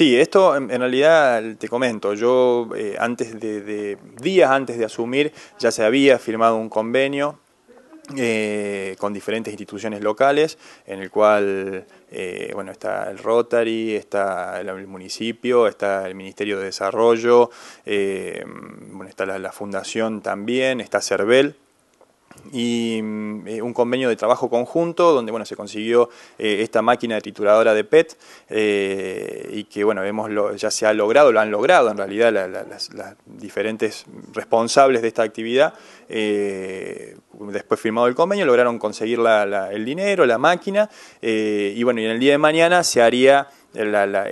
Sí, esto en realidad te comento, yo eh, antes de, días antes de asumir ya se había firmado un convenio eh, con diferentes instituciones locales en el cual eh, bueno, está el Rotary, está el municipio, está el Ministerio de Desarrollo, está la, la Fundación también, está CERVEL, y mm, eh, un convenio de trabajo conjunto donde bueno, se consiguió eh, esta máquina de trituradora de PET eh, y que bueno, hemos ya se ha logrado, lo han logrado en realidad la, las, diferentes responsables de esta actividad. después firmado el convenio, lograron conseguir el dinero, la máquina y bueno, y en el día de mañana se haría... La,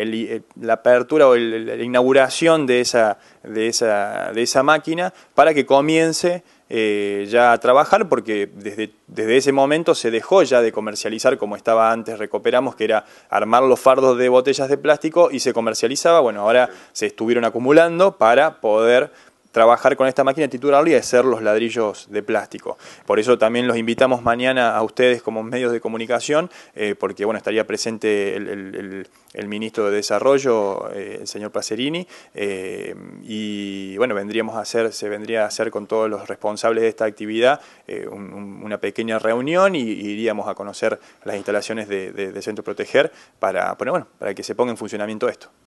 apertura o la inauguración de esa máquina para que comience eh, ya a trabajar porque desde, desde, ese momento se dejó ya de comercializar como estaba antes, recuperamos, que era armar los fardos de botellas de plástico y se comercializaba. Bueno, ahora se estuvieron acumulando para poder trabajar con esta máquina, titularla y hacer los ladrillos de plástico. Por eso también los invitamos mañana a ustedes como medios de comunicación, eh, porque bueno, estaría presente el, ministro de Desarrollo, eh, el señor Pacerini, eh, y bueno, vendríamos a hacer, se vendría a hacer con todos los responsables de esta actividad una pequeña reunión y, iríamos a conocer las instalaciones de, Centro Proteger para, para que se ponga en funcionamiento esto.